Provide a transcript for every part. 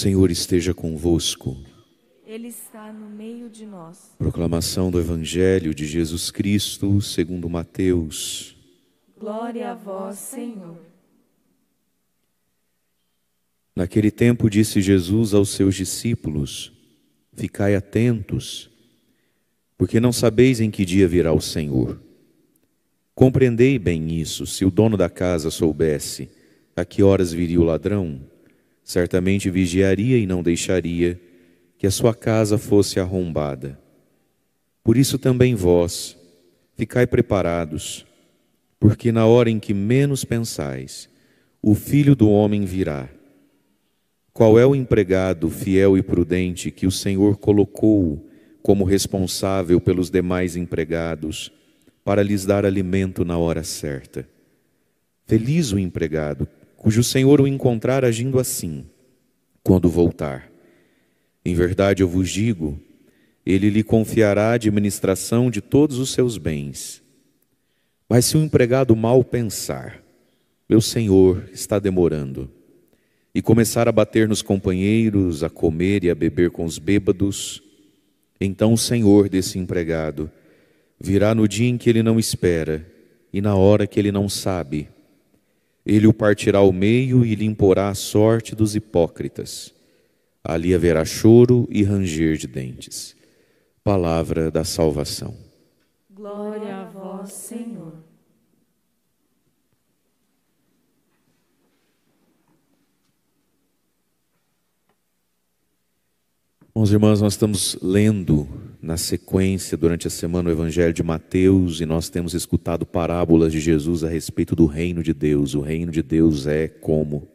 Senhor esteja convosco. Ele está no meio de nós. Proclamação do Evangelho de Jesus Cristo, segundo Mateus. Glória a vós, Senhor. Naquele tempo disse Jesus aos seus discípulos: Ficai atentos, porque não sabeis em que dia virá o Senhor. Compreendei bem isso, se o dono da casa soubesse a que horas viria o ladrão certamente vigiaria e não deixaria que a sua casa fosse arrombada. Por isso também vós, ficai preparados, porque na hora em que menos pensais, o filho do homem virá. Qual é o empregado fiel e prudente que o Senhor colocou como responsável pelos demais empregados, para lhes dar alimento na hora certa? Feliz o empregado cujo senhor o encontrar agindo assim, quando voltar. Em verdade eu vos digo, ele lhe confiará a administração de todos os seus bens. Mas se o um empregado mal pensar, meu senhor está demorando, e começar a bater nos companheiros, a comer e a beber com os bêbados, então o senhor desse empregado virá no dia em que ele não espera e na hora que ele não sabe ele o partirá ao meio e limpará a sorte dos hipócritas. Ali haverá choro e ranger de dentes. Palavra da salvação. Glória a vós, Senhor. Irmãos e irmãs, nós estamos lendo na sequência, durante a semana, o Evangelho de Mateus e nós temos escutado parábolas de Jesus a respeito do reino de Deus. O reino de Deus é como.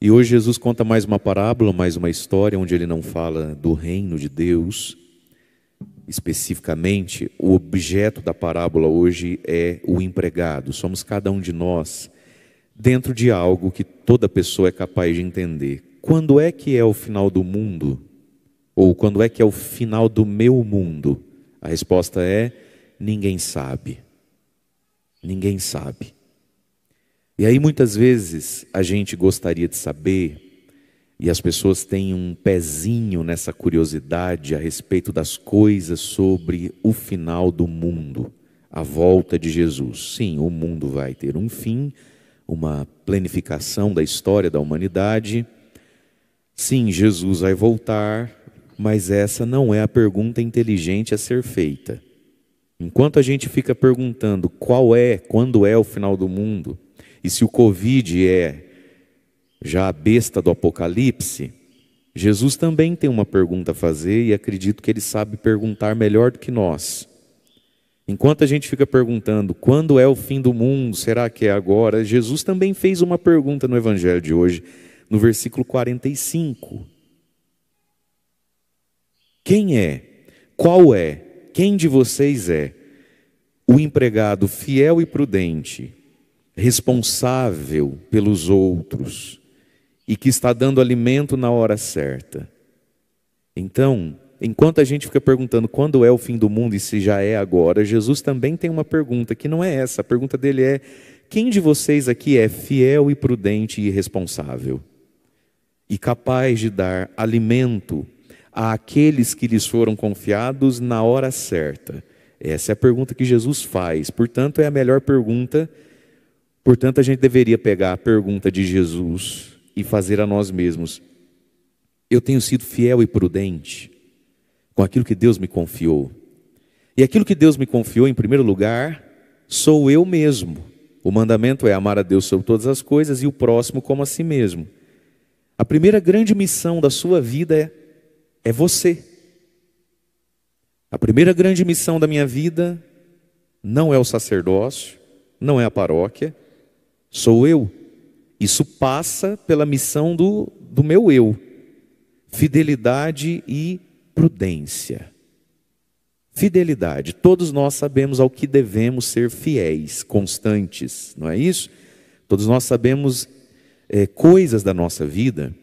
E hoje Jesus conta mais uma parábola, mais uma história, onde ele não fala do reino de Deus especificamente. O objeto da parábola hoje é o empregado. Somos cada um de nós dentro de algo que toda pessoa é capaz de entender. Quando é que é o final do mundo? Ou quando é que é o final do meu mundo? A resposta é: ninguém sabe. Ninguém sabe. E aí muitas vezes a gente gostaria de saber, e as pessoas têm um pezinho nessa curiosidade a respeito das coisas sobre o final do mundo, a volta de Jesus. Sim, o mundo vai ter um fim, uma planificação da história da humanidade. Sim, Jesus vai voltar, mas essa não é a pergunta inteligente a ser feita. Enquanto a gente fica perguntando qual é, quando é o final do mundo, e se o Covid é já a besta do Apocalipse, Jesus também tem uma pergunta a fazer e acredito que ele sabe perguntar melhor do que nós. Enquanto a gente fica perguntando quando é o fim do mundo, será que é agora? Jesus também fez uma pergunta no Evangelho de hoje, no versículo 45. Quem é? Qual é? Quem de vocês é? O empregado fiel e prudente, responsável pelos outros e que está dando alimento na hora certa. Então, enquanto a gente fica perguntando quando é o fim do mundo e se já é agora, Jesus também tem uma pergunta que não é essa. A pergunta dele é: quem de vocês aqui é fiel e prudente e responsável e capaz de dar alimento àqueles que lhes foram confiados na hora certa? Essa é a pergunta que Jesus faz. Portanto, é a melhor pergunta. Portanto, a gente deveria pegar a pergunta de Jesus e fazer a nós mesmos: Eu tenho sido fiel e prudente com aquilo que Deus me confiou. E aquilo que Deus me confiou, em primeiro lugar, sou eu mesmo. O mandamento é amar a Deus sobre todas as coisas e o próximo como a si mesmo. A primeira grande missão da sua vida é é você. A primeira grande missão da minha vida não é o sacerdócio, não é a paróquia, sou eu. Isso passa pela missão do, do meu eu, fidelidade e prudência. Fidelidade, todos nós sabemos ao que devemos ser fiéis, constantes, não é isso? Todos nós sabemos é, coisas da nossa vida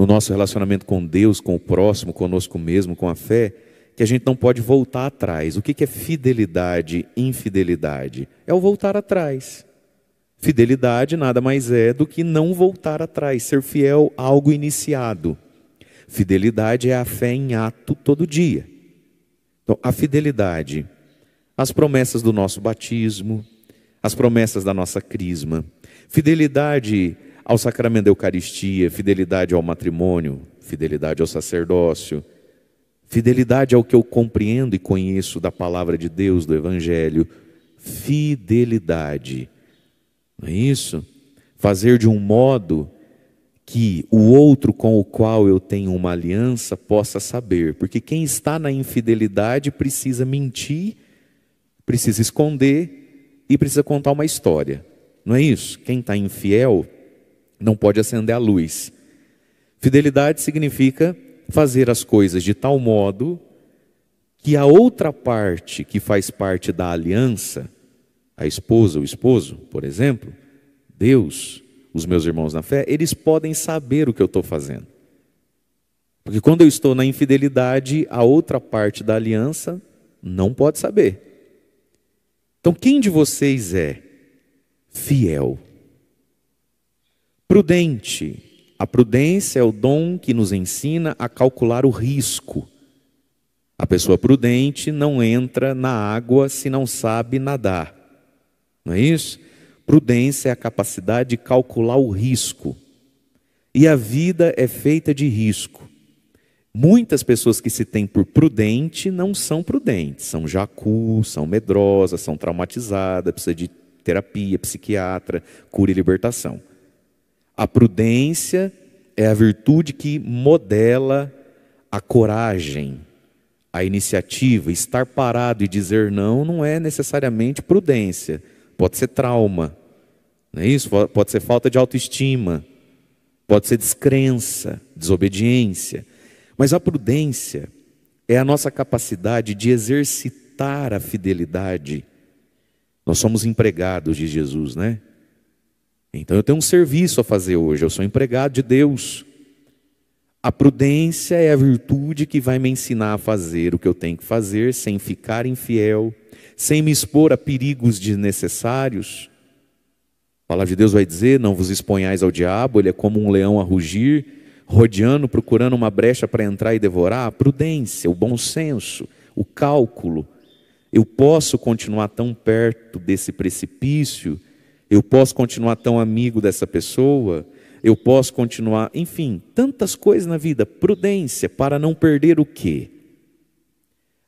no nosso relacionamento com Deus, com o próximo, conosco mesmo, com a fé, que a gente não pode voltar atrás. O que é fidelidade, infidelidade? É o voltar atrás. Fidelidade nada mais é do que não voltar atrás, ser fiel a algo iniciado. Fidelidade é a fé em ato todo dia. Então, a fidelidade, as promessas do nosso batismo, as promessas da nossa crisma. Fidelidade ao sacramento da Eucaristia, fidelidade ao matrimônio, fidelidade ao sacerdócio, fidelidade ao que eu compreendo e conheço da palavra de Deus, do Evangelho, fidelidade. Não é isso? Fazer de um modo que o outro com o qual eu tenho uma aliança possa saber, porque quem está na infidelidade precisa mentir, precisa esconder e precisa contar uma história. Não é isso? Quem está infiel não pode acender a luz. Fidelidade significa fazer as coisas de tal modo que a outra parte que faz parte da aliança, a esposa ou o esposo, por exemplo, Deus, os meus irmãos na fé, eles podem saber o que eu estou fazendo. Porque quando eu estou na infidelidade, a outra parte da aliança não pode saber. Então, quem de vocês é fiel Prudente. A prudência é o dom que nos ensina a calcular o risco. A pessoa prudente não entra na água se não sabe nadar. Não é isso? Prudência é a capacidade de calcular o risco. E a vida é feita de risco. Muitas pessoas que se têm por prudente não são prudentes, são jacu, são medrosas, são traumatizadas, precisa de terapia, psiquiatra, cura e libertação. A prudência é a virtude que modela a coragem, a iniciativa. Estar parado e dizer não não é necessariamente prudência, pode ser trauma, não é isso? Pode ser falta de autoestima, pode ser descrença, desobediência. Mas a prudência é a nossa capacidade de exercitar a fidelidade. Nós somos empregados de Jesus, né? Então eu tenho um serviço a fazer hoje, eu sou empregado de Deus. A prudência é a virtude que vai me ensinar a fazer o que eu tenho que fazer sem ficar infiel, sem me expor a perigos desnecessários. A palavra de Deus vai dizer: não vos exponhais ao diabo, ele é como um leão a rugir, rodeando, procurando uma brecha para entrar e devorar. A prudência, o bom senso, o cálculo. Eu posso continuar tão perto desse precipício eu posso continuar tão amigo dessa pessoa, eu posso continuar, enfim, tantas coisas na vida. Prudência para não perder o quê?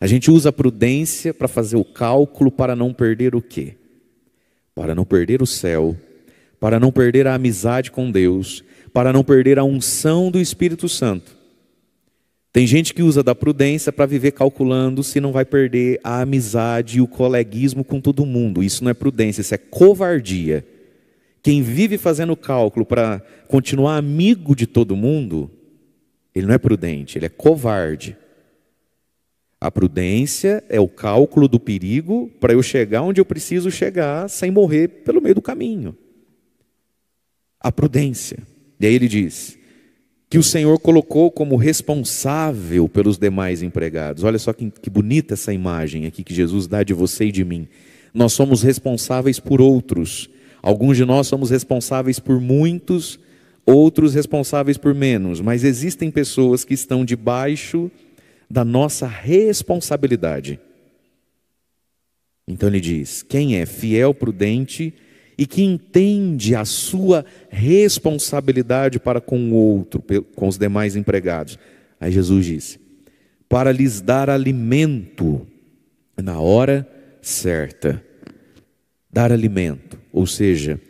A gente usa a prudência para fazer o cálculo para não perder o quê? Para não perder o céu, para não perder a amizade com Deus, para não perder a unção do Espírito Santo. Tem gente que usa da prudência para viver calculando se não vai perder a amizade e o coleguismo com todo mundo. Isso não é prudência, isso é covardia. Quem vive fazendo cálculo para continuar amigo de todo mundo, ele não é prudente, ele é covarde. A prudência é o cálculo do perigo para eu chegar onde eu preciso chegar sem morrer pelo meio do caminho. A prudência. E aí ele diz: que o Senhor colocou como responsável pelos demais empregados. Olha só que, que bonita essa imagem aqui que Jesus dá de você e de mim. Nós somos responsáveis por outros. Alguns de nós somos responsáveis por muitos, outros responsáveis por menos, mas existem pessoas que estão debaixo da nossa responsabilidade. Então ele diz: quem é fiel, prudente, e que entende a sua responsabilidade para com o outro, com os demais empregados. Aí Jesus disse: para lhes dar alimento na hora certa. Dar alimento, ou seja,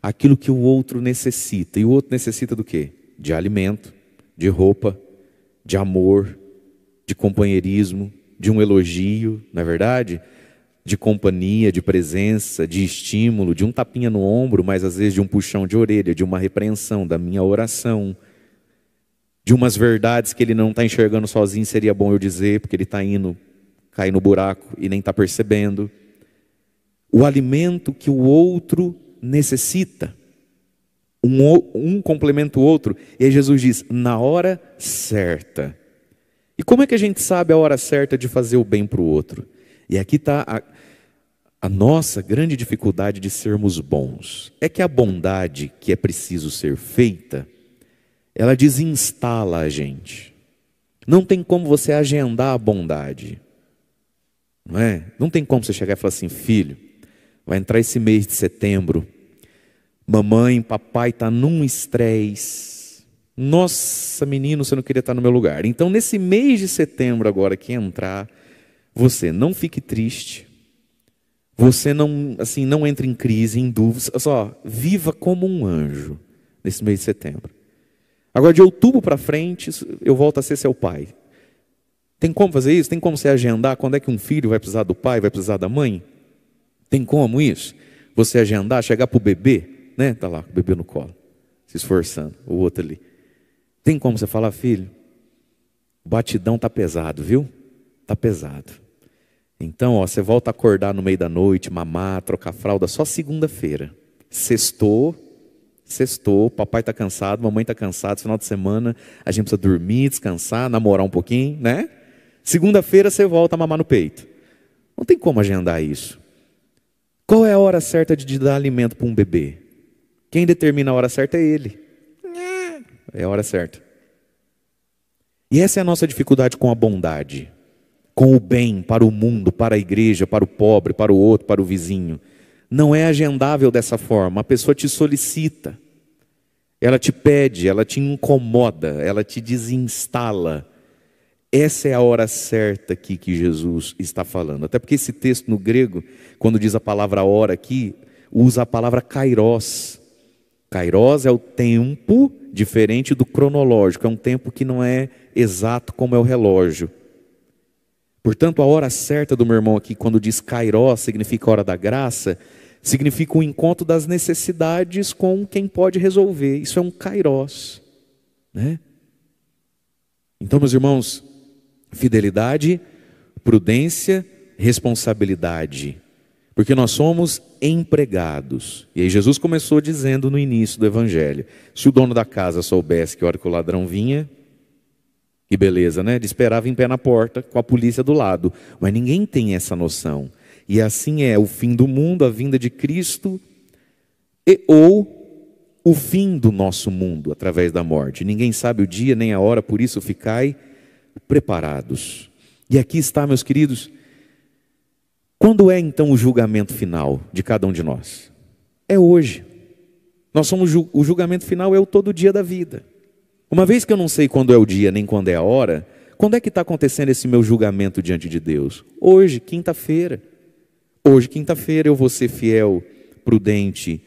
aquilo que o outro necessita. E o outro necessita do quê? De alimento, de roupa, de amor, de companheirismo, de um elogio, não é verdade? de companhia, de presença, de estímulo, de um tapinha no ombro, mas às vezes de um puxão de orelha, de uma repreensão, da minha oração, de umas verdades que ele não está enxergando sozinho, seria bom eu dizer, porque ele está indo, cai no buraco e nem está percebendo. O alimento que o outro necessita. Um, um, complementa o outro. E aí Jesus diz: na hora certa. E como é que a gente sabe a hora certa de fazer o bem para o outro? E aqui está a nossa grande dificuldade de sermos bons é que a bondade que é preciso ser feita, ela desinstala a gente. Não tem como você agendar a bondade. Não é? Não tem como você chegar e falar assim, filho, vai entrar esse mês de setembro, mamãe, papai está num estresse. Nossa, menino, você não queria estar no meu lugar. Então, nesse mês de setembro agora que entrar, você não fique triste, você não, assim, não entra em crise, em dúvidas. Só viva como um anjo nesse mês de setembro. Agora de outubro para frente, eu volto a ser seu pai. Tem como fazer isso? Tem como você agendar quando é que um filho vai precisar do pai, vai precisar da mãe? Tem como isso? Você agendar, chegar para o bebê, né? Tá lá, o bebê no colo, se esforçando, o outro ali. Tem como você falar, filho? O batidão tá pesado, viu? Tá pesado. Então, ó, você volta a acordar no meio da noite, mamar, trocar fralda, só segunda-feira. Sextou, sextou, papai está cansado, mamãe está cansada, final de semana a gente precisa dormir, descansar, namorar um pouquinho, né? Segunda-feira você volta a mamar no peito. Não tem como agendar isso. Qual é a hora certa de dar alimento para um bebê? Quem determina a hora certa é ele. É a hora certa. E essa é a nossa dificuldade com a bondade com o bem para o mundo, para a igreja, para o pobre, para o outro, para o vizinho. Não é agendável dessa forma. A pessoa te solicita, ela te pede, ela te incomoda, ela te desinstala. Essa é a hora certa aqui que Jesus está falando. Até porque esse texto no grego, quando diz a palavra hora aqui, usa a palavra kairos. Kairos é o tempo diferente do cronológico, é um tempo que não é exato como é o relógio. Portanto, a hora certa do meu irmão aqui, quando diz Cairó, significa hora da graça, significa o encontro das necessidades com quem pode resolver. Isso é um Kairós. Né? Então, meus irmãos, fidelidade, prudência, responsabilidade. Porque nós somos empregados. E aí Jesus começou dizendo no início do Evangelho: se o dono da casa soubesse que hora que o ladrão vinha, que beleza, né? Ele esperava em pé na porta, com a polícia do lado. Mas ninguém tem essa noção. E assim é o fim do mundo, a vinda de Cristo, e, ou o fim do nosso mundo através da morte. Ninguém sabe o dia nem a hora, por isso ficai preparados. E aqui está, meus queridos, quando é então o julgamento final de cada um de nós? É hoje. Nós somos o julgamento final é o todo dia da vida. Uma vez que eu não sei quando é o dia nem quando é a hora, quando é que está acontecendo esse meu julgamento diante de Deus? Hoje, quinta-feira. Hoje, quinta-feira, eu vou ser fiel, prudente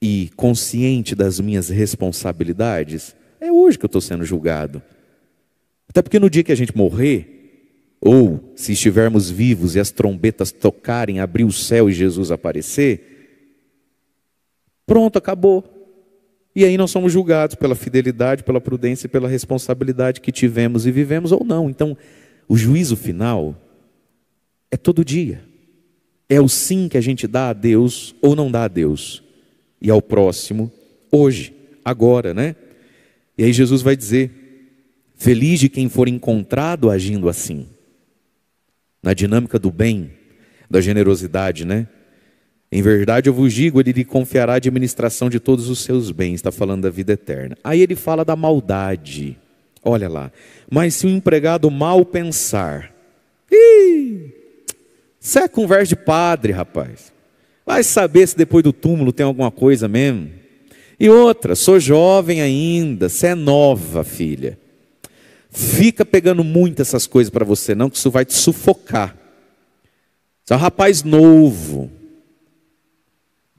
e consciente das minhas responsabilidades? É hoje que eu estou sendo julgado. Até porque no dia que a gente morrer, ou se estivermos vivos e as trombetas tocarem, abrir o céu e Jesus aparecer, pronto, acabou. E aí nós somos julgados pela fidelidade, pela prudência e pela responsabilidade que tivemos e vivemos ou não. Então, o juízo final é todo dia. É o sim que a gente dá a Deus ou não dá a Deus e ao próximo hoje, agora, né? E aí Jesus vai dizer: Feliz de quem for encontrado agindo assim, na dinâmica do bem, da generosidade, né? Em verdade, eu vos digo, ele lhe confiará a administração de todos os seus bens, está falando da vida eterna. Aí ele fala da maldade. Olha lá. Mas se o empregado mal pensar, ih, isso é conversa de padre, rapaz. Vai saber se depois do túmulo tem alguma coisa mesmo. E outra, sou jovem ainda, você é nova, filha. Fica pegando muito essas coisas para você, não, que isso vai te sufocar. Você é um rapaz novo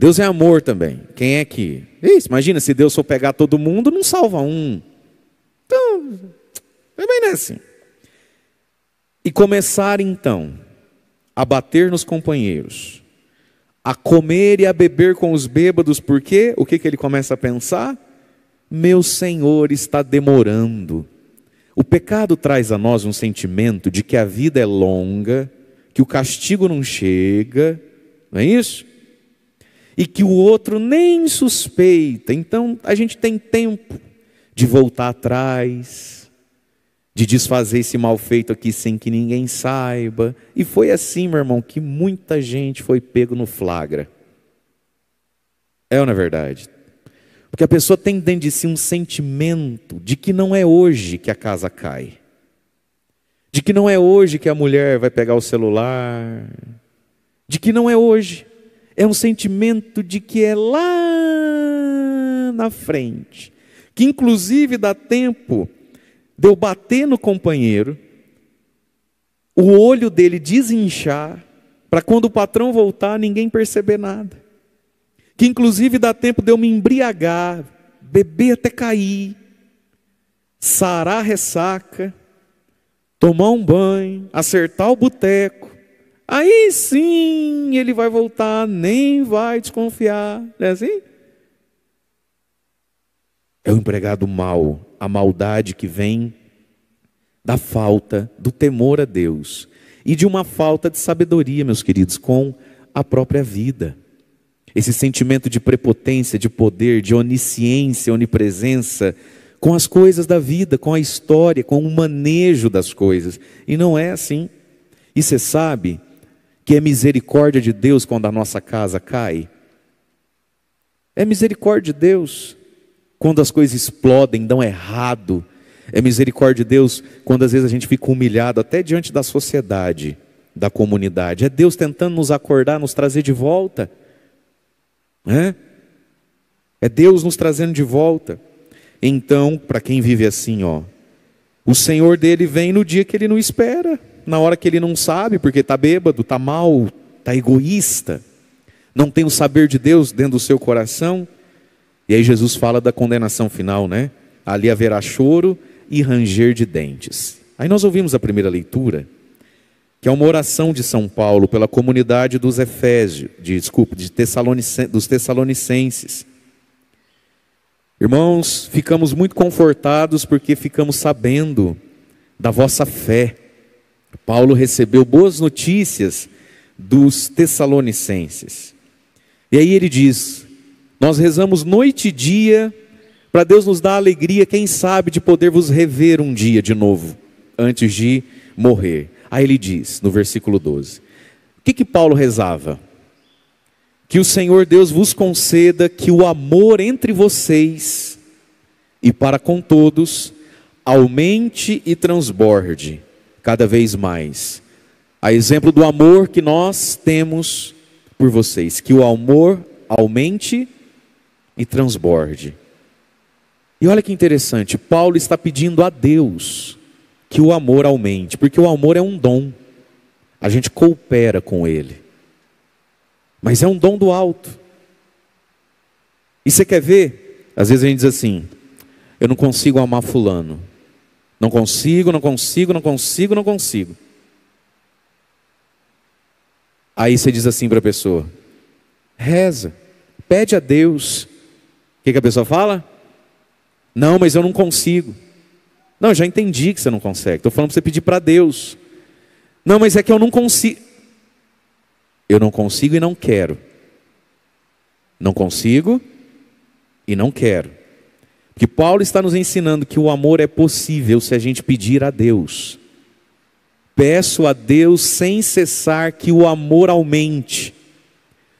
Deus é amor também. Quem é que? Isso, imagina, se Deus for pegar todo mundo, não salva um. Então, também não é assim. E começar então a bater nos companheiros, a comer e a beber com os bêbados, porque o que, que ele começa a pensar? Meu Senhor está demorando. O pecado traz a nós um sentimento de que a vida é longa, que o castigo não chega, não é isso? e que o outro nem suspeita. Então a gente tem tempo de voltar atrás, de desfazer esse mal feito aqui sem que ninguém saiba. E foi assim, meu irmão, que muita gente foi pego no flagra. É ou não é verdade? Porque a pessoa tem dentro de si um sentimento de que não é hoje que a casa cai. De que não é hoje que a mulher vai pegar o celular. De que não é hoje é um sentimento de que é lá na frente, que inclusive dá tempo de eu bater no companheiro, o olho dele desinchar, para quando o patrão voltar, ninguém perceber nada. Que inclusive dá tempo de eu me embriagar, beber até cair, sarar a ressaca, tomar um banho, acertar o boteco, Aí sim ele vai voltar, nem vai desconfiar. Não é assim? É o empregado mau, a maldade que vem da falta do temor a Deus e de uma falta de sabedoria, meus queridos, com a própria vida. Esse sentimento de prepotência, de poder, de onisciência, onipresença, com as coisas da vida, com a história, com o manejo das coisas. E não é assim. E você sabe que é misericórdia de Deus quando a nossa casa cai? É misericórdia de Deus quando as coisas explodem, dão errado. É misericórdia de Deus quando às vezes a gente fica humilhado até diante da sociedade, da comunidade. É Deus tentando nos acordar, nos trazer de volta. Né? É Deus nos trazendo de volta. Então, para quem vive assim, ó, o Senhor dele vem no dia que ele não espera na hora que ele não sabe, porque está bêbado, está mal, está egoísta, não tem o saber de Deus dentro do seu coração. E aí Jesus fala da condenação final, né? Ali haverá choro e ranger de dentes. Aí nós ouvimos a primeira leitura, que é uma oração de São Paulo pela comunidade dos Efésios, de, desculpa, de dos Tessalonicenses. Irmãos, ficamos muito confortados porque ficamos sabendo da vossa fé Paulo recebeu boas notícias dos Tessalonicenses. E aí ele diz: Nós rezamos noite e dia para Deus nos dar a alegria, quem sabe, de poder vos rever um dia de novo, antes de morrer. Aí ele diz, no versículo 12: O que, que Paulo rezava? Que o Senhor Deus vos conceda que o amor entre vocês e para com todos aumente e transborde cada vez mais. A exemplo do amor que nós temos por vocês, que o amor aumente e transborde. E olha que interessante, Paulo está pedindo a Deus que o amor aumente, porque o amor é um dom. A gente coopera com ele. Mas é um dom do alto. E você quer ver? Às vezes a gente diz assim: eu não consigo amar fulano. Não consigo, não consigo, não consigo, não consigo. Aí você diz assim para a pessoa: reza, pede a Deus. O que, que a pessoa fala? Não, mas eu não consigo. Não, já entendi que você não consegue. Estou falando para você pedir para Deus. Não, mas é que eu não consigo. Eu não consigo e não quero. Não consigo e não quero que Paulo está nos ensinando que o amor é possível se a gente pedir a Deus. Peço a Deus sem cessar que o amor aumente.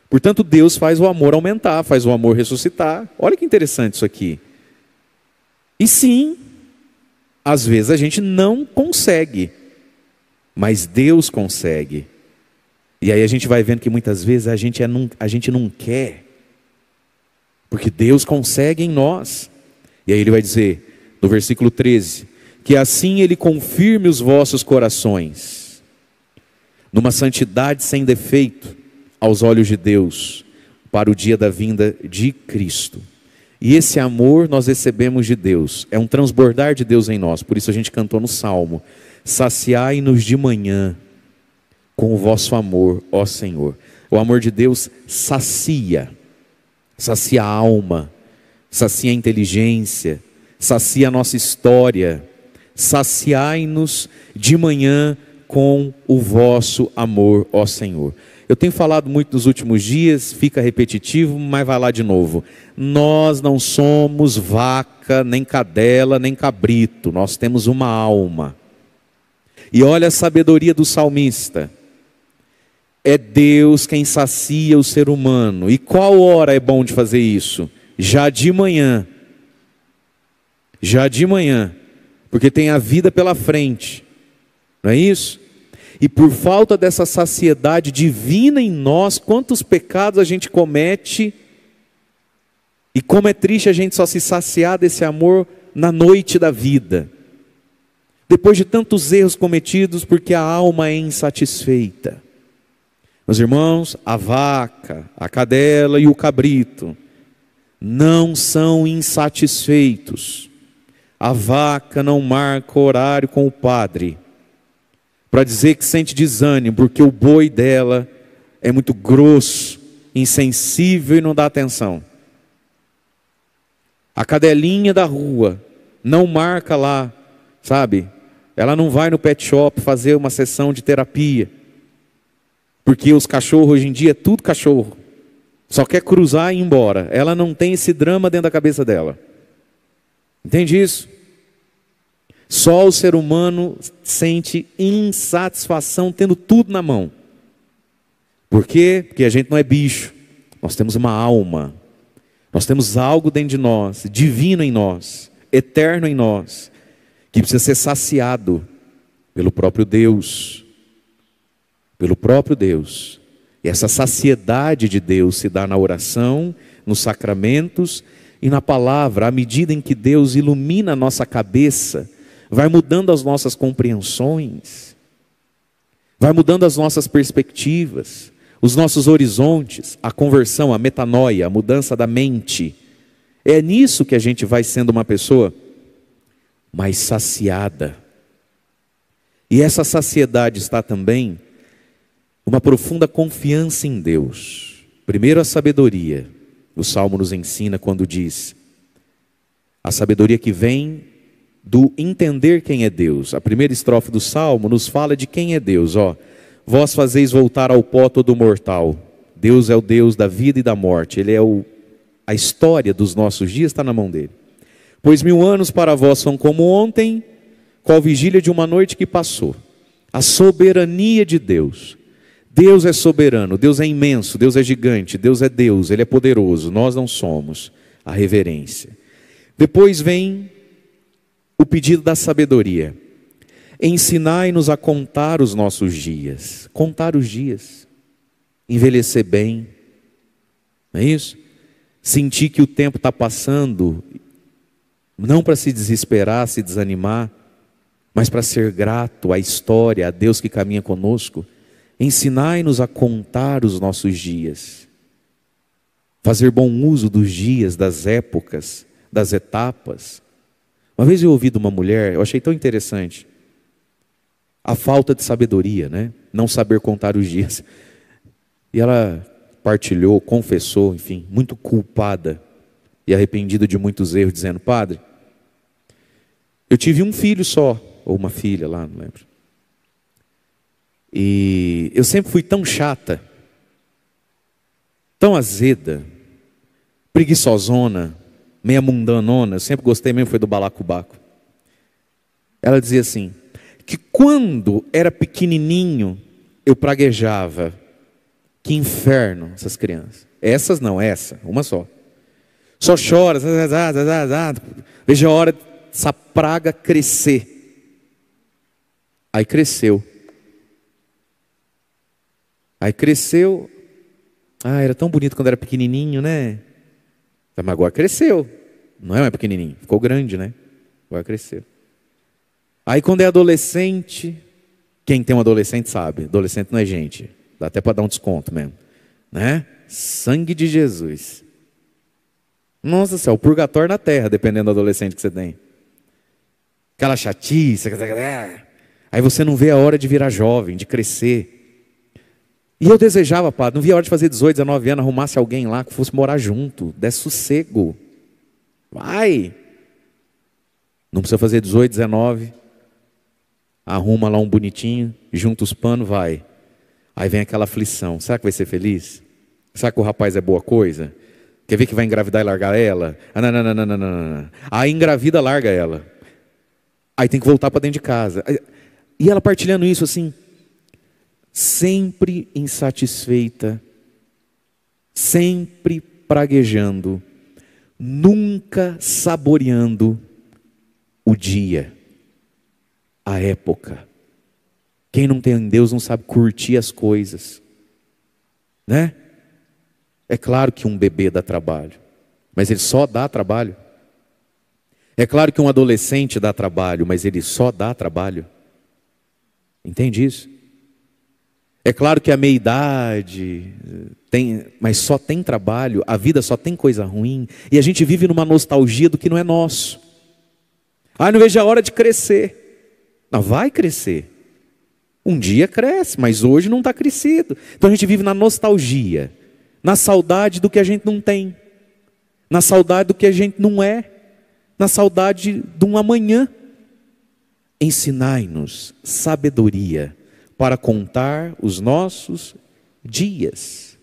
Portanto, Deus faz o amor aumentar, faz o amor ressuscitar. Olha que interessante isso aqui. E sim, às vezes a gente não consegue, mas Deus consegue. E aí a gente vai vendo que muitas vezes a gente, é a gente não quer, porque Deus consegue em nós. E aí ele vai dizer, no versículo 13, que assim ele confirme os vossos corações, numa santidade sem defeito, aos olhos de Deus, para o dia da vinda de Cristo. E esse amor nós recebemos de Deus, é um transbordar de Deus em nós, por isso a gente cantou no Salmo: Saciai-nos de manhã com o vosso amor, ó Senhor. O amor de Deus sacia, sacia a alma, sacia a inteligência, sacia a nossa história, saciai-nos de manhã com o vosso amor, ó Senhor. Eu tenho falado muito nos últimos dias, fica repetitivo, mas vai lá de novo. Nós não somos vaca, nem cadela, nem cabrito, nós temos uma alma. E olha a sabedoria do salmista. É Deus quem sacia o ser humano. E qual hora é bom de fazer isso? já de manhã, já de manhã, porque tem a vida pela frente, não é isso? E por falta dessa saciedade divina em nós, quantos pecados a gente comete, e como é triste a gente só se saciar desse amor na noite da vida, depois de tantos erros cometidos, porque a alma é insatisfeita. Meus irmãos, a vaca, a cadela e o cabrito não são insatisfeitos. A vaca não marca horário com o padre, para dizer que sente desânimo, porque o boi dela é muito grosso, insensível e não dá atenção. A cadelinha da rua não marca lá, sabe? Ela não vai no pet shop fazer uma sessão de terapia. Porque os cachorros hoje em dia é tudo cachorro. Só quer cruzar e ir embora. Ela não tem esse drama dentro da cabeça dela. Entende isso? Só o ser humano sente insatisfação tendo tudo na mão. Por quê? Porque a gente não é bicho. Nós temos uma alma. Nós temos algo dentro de nós, divino em nós, eterno em nós, que precisa ser saciado pelo próprio Deus. Pelo próprio Deus e Essa saciedade de Deus se dá na oração, nos sacramentos e na palavra, à medida em que Deus ilumina a nossa cabeça, vai mudando as nossas compreensões, vai mudando as nossas perspectivas, os nossos horizontes, a conversão, a metanoia, a mudança da mente. É nisso que a gente vai sendo uma pessoa mais saciada. E essa saciedade está também uma profunda confiança em Deus. Primeiro, a sabedoria. O Salmo nos ensina quando diz: a sabedoria que vem do entender quem é Deus. A primeira estrofe do Salmo nos fala de quem é Deus. Ó, vós fazeis voltar ao pó todo mortal. Deus é o Deus da vida e da morte. Ele é o a história dos nossos dias está na mão dele. Pois mil anos para vós são como ontem, qual vigília de uma noite que passou. A soberania de Deus Deus é soberano, Deus é imenso, Deus é gigante, Deus é Deus, Ele é poderoso, nós não somos. A reverência. Depois vem o pedido da sabedoria. Ensinai-nos a contar os nossos dias. Contar os dias. Envelhecer bem. Não é isso? Sentir que o tempo está passando, não para se desesperar, se desanimar, mas para ser grato à história, a Deus que caminha conosco Ensinai-nos a contar os nossos dias, fazer bom uso dos dias, das épocas, das etapas. Uma vez eu ouvi de uma mulher, eu achei tão interessante, a falta de sabedoria, né? Não saber contar os dias. E ela partilhou, confessou, enfim, muito culpada e arrependida de muitos erros, dizendo: Padre, eu tive um filho só, ou uma filha lá, não lembro. E eu sempre fui tão chata, tão azeda, preguiçosona, meia mundanona, eu sempre gostei mesmo foi do balacobaco. Ela dizia assim: que quando era pequenininho eu praguejava. Que inferno essas crianças. Essas não, essa, uma só. Só chora, veja a hora dessa praga crescer. Aí cresceu. Aí cresceu. Ah, era tão bonito quando era pequenininho, né? Mas agora cresceu. Não é mais pequenininho, ficou grande, né? Agora cresceu. Aí quando é adolescente, quem tem um adolescente sabe, adolescente não é gente. Dá até para dar um desconto mesmo, né? Sangue de Jesus. Nossa céu, o purgatório na terra, dependendo do adolescente que você tem. Aquela chatice, aí você não vê a hora de virar jovem, de crescer. E eu desejava, padre, não via a hora de fazer 18, 19 anos, arrumasse alguém lá que fosse morar junto, desse sossego. Vai! Não precisa fazer 18, 19. Arruma lá um bonitinho, junta os panos, vai. Aí vem aquela aflição. Será que vai ser feliz? Será que o rapaz é boa coisa? Quer ver que vai engravidar e largar ela? Ah, não, não, não, não, não, não. Aí engravida, larga ela. Aí tem que voltar para dentro de casa. E ela partilhando isso assim, sempre insatisfeita, sempre praguejando, nunca saboreando o dia, a época. Quem não tem Deus não sabe curtir as coisas, né? É claro que um bebê dá trabalho, mas ele só dá trabalho. É claro que um adolescente dá trabalho, mas ele só dá trabalho. Entende isso? É claro que a meia-idade tem, mas só tem trabalho, a vida só tem coisa ruim, e a gente vive numa nostalgia do que não é nosso. Ah, não vejo a hora de crescer. Não, vai crescer. Um dia cresce, mas hoje não está crescido. Então a gente vive na nostalgia, na saudade do que a gente não tem, na saudade do que a gente não é, na saudade de um amanhã. Ensinai-nos sabedoria para contar os nossos dias.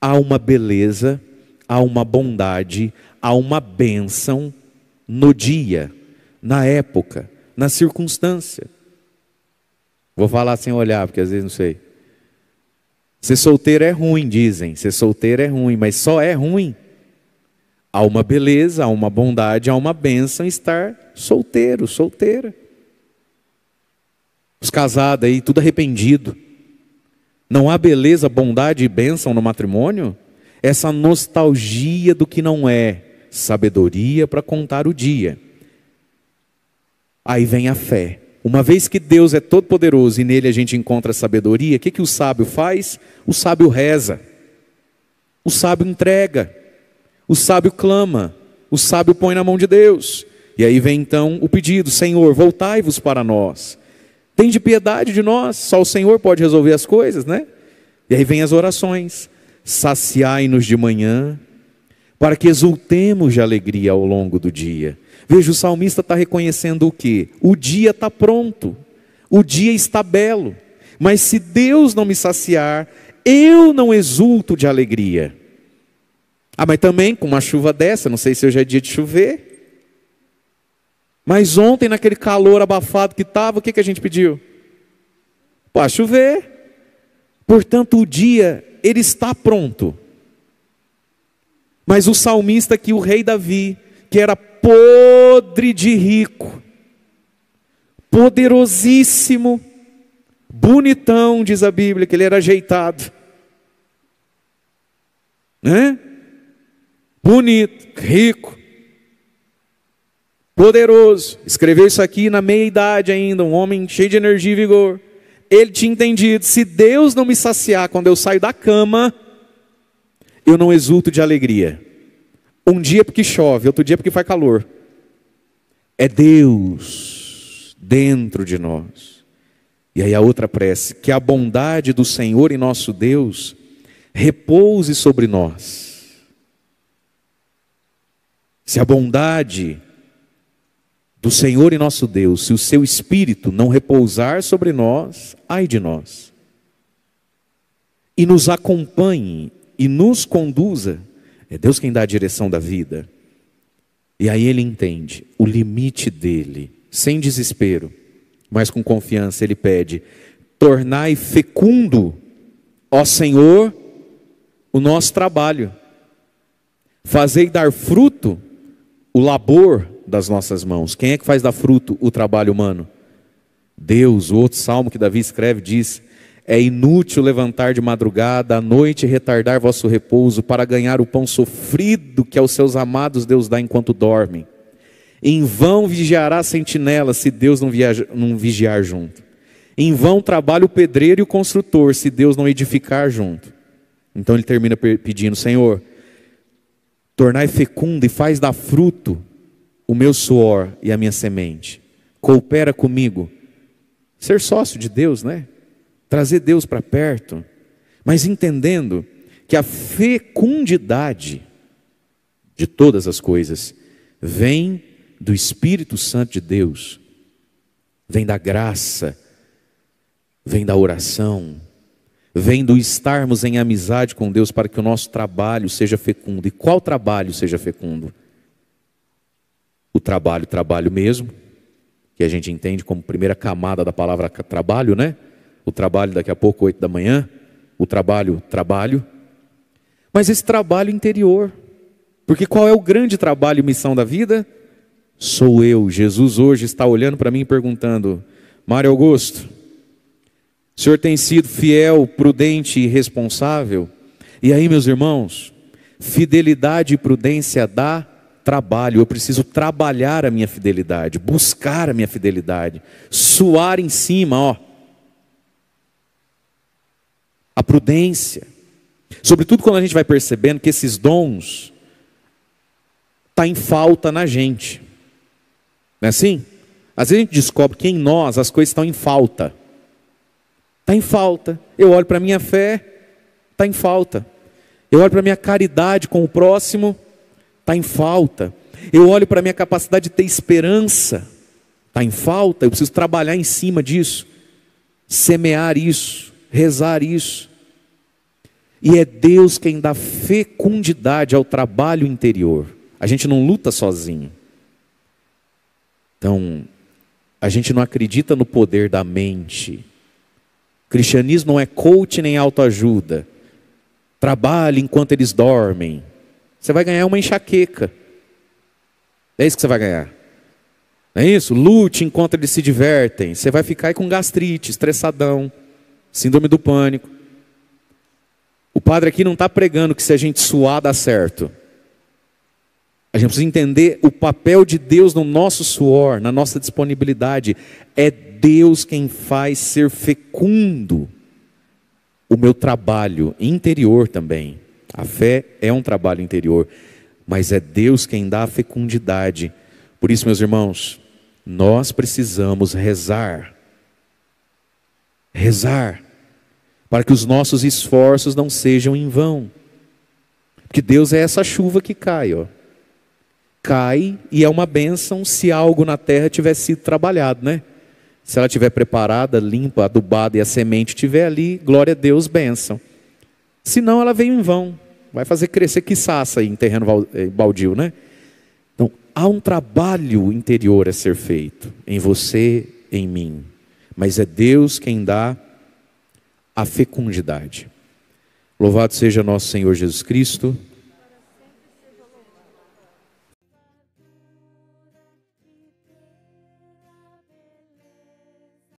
Há uma beleza, há uma bondade, há uma bênção no dia, na época, na circunstância. Vou falar sem olhar, porque às vezes não sei. Ser solteiro é ruim, dizem. Ser solteiro é ruim, mas só é ruim. Há uma beleza, há uma bondade, há uma bênção estar solteiro, solteira. Os casados aí, tudo arrependido. Não há beleza, bondade e bênção no matrimônio? Essa nostalgia do que não é, sabedoria para contar o dia. Aí vem a fé. Uma vez que Deus é todo-poderoso e nele a gente encontra sabedoria, o que, que o sábio faz? O sábio reza, o sábio entrega, o sábio clama, o sábio põe na mão de Deus. E aí vem então o pedido: Senhor, voltai-vos para nós. Tem de piedade de nós, só o Senhor pode resolver as coisas, né? E aí vem as orações: saciai-nos de manhã, para que exultemos de alegria ao longo do dia. Veja, o salmista está reconhecendo o que? O dia está pronto, o dia está belo, mas se Deus não me saciar, eu não exulto de alegria. Ah, mas também com uma chuva dessa, não sei se hoje é dia de chover, mas ontem, naquele calor abafado que estava, o que, que a gente pediu? Para chover. Portanto, o dia, ele está pronto. Mas o salmista que o rei Davi, que era podre de rico, poderosíssimo, bonitão, diz a Bíblia, que ele era ajeitado, né? Bonito, rico, poderoso, escreveu isso aqui na meia-idade ainda, um homem cheio de energia e vigor. Ele tinha entendido: se Deus não me saciar quando eu saio da cama, eu não exulto de alegria. Um dia porque chove, outro dia porque faz calor. É Deus dentro de nós. E aí a outra prece: que a bondade do Senhor e nosso Deus repouse sobre nós. Se a bondade do Senhor e nosso Deus, se o seu espírito não repousar sobre nós, ai de nós. E nos acompanhe e nos conduza. É Deus quem dá a direção da vida. E aí ele entende o limite dele, sem desespero, mas com confiança ele pede: tornai fecundo, ó Senhor, o nosso trabalho. Fazei dar fruto o labor das nossas mãos. Quem é que faz dar fruto o trabalho humano? Deus, o outro salmo que Davi escreve diz: É inútil levantar de madrugada, à noite retardar vosso repouso, para ganhar o pão sofrido que aos seus amados Deus dá enquanto dormem. Em vão vigiará a sentinela se Deus não, viaja, não vigiar junto. Em vão trabalha o pedreiro e o construtor se Deus não edificar junto. Então ele termina pedindo: Senhor, tornai fecundo e faz dar fruto o meu suor e a minha semente. Coopera comigo. Ser sócio de Deus, né? Trazer Deus para perto, mas entendendo que a fecundidade de todas as coisas vem do Espírito Santo de Deus, vem da graça, vem da oração, vem do estarmos em amizade com Deus para que o nosso trabalho seja fecundo. E qual trabalho seja fecundo? o trabalho, trabalho mesmo, que a gente entende como primeira camada da palavra trabalho, né? O trabalho daqui a pouco, oito da manhã, o trabalho, trabalho. Mas esse trabalho interior, porque qual é o grande trabalho e missão da vida? Sou eu. Jesus hoje está olhando para mim e perguntando: Mário Augusto, o senhor tem sido fiel, prudente e responsável? E aí, meus irmãos, fidelidade e prudência dá trabalho, eu preciso trabalhar a minha fidelidade, buscar a minha fidelidade, suar em cima, ó. A prudência. Sobretudo quando a gente vai percebendo que esses dons tá em falta na gente. Não é assim? Às vezes a gente descobre que em nós as coisas estão em falta. tá em falta. Eu olho para a minha fé, está em falta. Eu olho para a minha caridade com o próximo, está em falta. Eu olho para a minha capacidade de ter esperança, está em falta, eu preciso trabalhar em cima disso, semear isso, rezar isso. E é Deus quem dá fecundidade ao trabalho interior. A gente não luta sozinho. Então, a gente não acredita no poder da mente. cristianismo não é coach nem autoajuda. Trabalhe enquanto eles dormem. Você vai ganhar uma enxaqueca. É isso que você vai ganhar. Não é isso? Lute enquanto eles se divertem. Você vai ficar aí com gastrite, estressadão, síndrome do pânico. O padre aqui não está pregando que se a gente suar dá certo. A gente precisa entender o papel de Deus no nosso suor, na nossa disponibilidade. É Deus quem faz ser fecundo o meu trabalho interior também. A fé é um trabalho interior, mas é Deus quem dá a fecundidade. Por isso, meus irmãos, nós precisamos rezar. Rezar para que os nossos esforços não sejam em vão. Porque Deus é essa chuva que cai, ó. Cai e é uma bênção se algo na terra tiver sido trabalhado, né? Se ela tiver preparada, limpa, adubada e a semente tiver ali, glória a Deus, bênção. Senão ela veio em vão. Vai fazer crescer quiçaça em terreno eh, baldio, né? Então, há um trabalho interior a ser feito em você, em mim. Mas é Deus quem dá a fecundidade. Louvado seja nosso Senhor Jesus Cristo.